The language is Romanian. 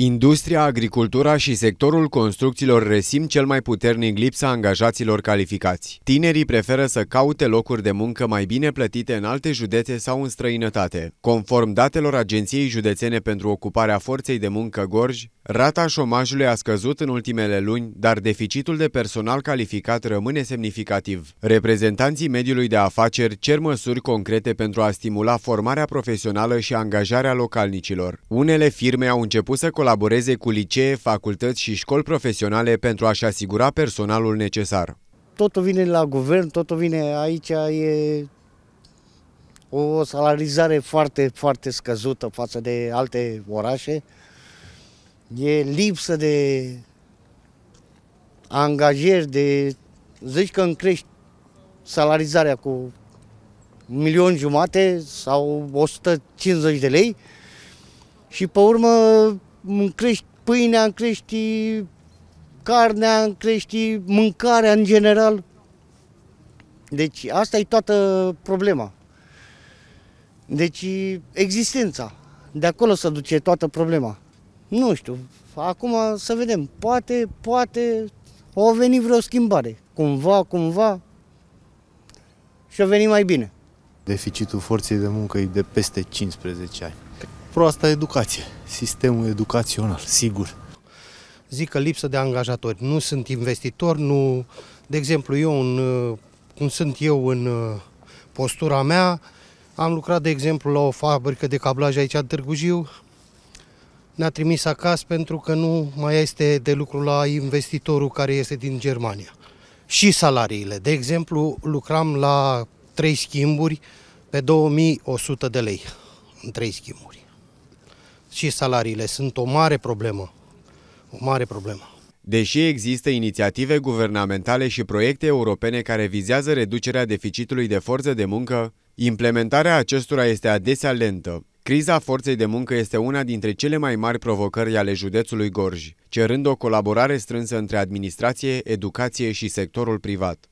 Industria, agricultura și sectorul construcțiilor resim cel mai puternic lipsa angajaților calificați. Tinerii preferă să caute locuri de muncă mai bine plătite în alte județe sau în străinătate. Conform datelor Agenției Județene pentru Ocuparea Forței de Muncă Gorj, rata șomajului a scăzut în ultimele luni, dar deficitul de personal calificat rămâne semnificativ. Reprezentanții mediului de afaceri cer măsuri concrete pentru a stimula formarea profesională și angajarea localnicilor. Unele firme au început să colaboreze cu licee, facultăți și școli profesionale pentru a-și asigura personalul necesar. Totul vine la guvern, totul vine aici, e o salarizare foarte, foarte scăzută față de alte orașe. E lipsă de angajeri, de... Zici că încrești salarizarea cu un milion jumate sau 150 de lei și pe urmă în crești pâinea, în crești carnea, în crești mâncarea în general. Deci asta e toată problema. Deci existența. De acolo se duce toată problema. Nu știu, acum să vedem. Poate, poate o veni vreo schimbare. Cumva, cumva și o veni mai bine. Deficitul forței de muncă e de peste 15 ani. Proasta educație sistemul educațional, sigur. Zic că lipsă de angajatori. Nu sunt investitor, nu... De exemplu, eu, în, uh, cum sunt eu în uh, postura mea, am lucrat, de exemplu, la o fabrică de cablaj aici în Târgu Jiu. Ne-a trimis acasă pentru că nu mai este de lucru la investitorul care este din Germania. Și salariile. De exemplu, lucram la trei schimburi pe 2100 de lei în trei schimburi și salariile sunt o mare problemă. O mare problemă. Deși există inițiative guvernamentale și proiecte europene care vizează reducerea deficitului de forță de muncă, implementarea acestora este adesea lentă. Criza forței de muncă este una dintre cele mai mari provocări ale județului Gorj, cerând o colaborare strânsă între administrație, educație și sectorul privat.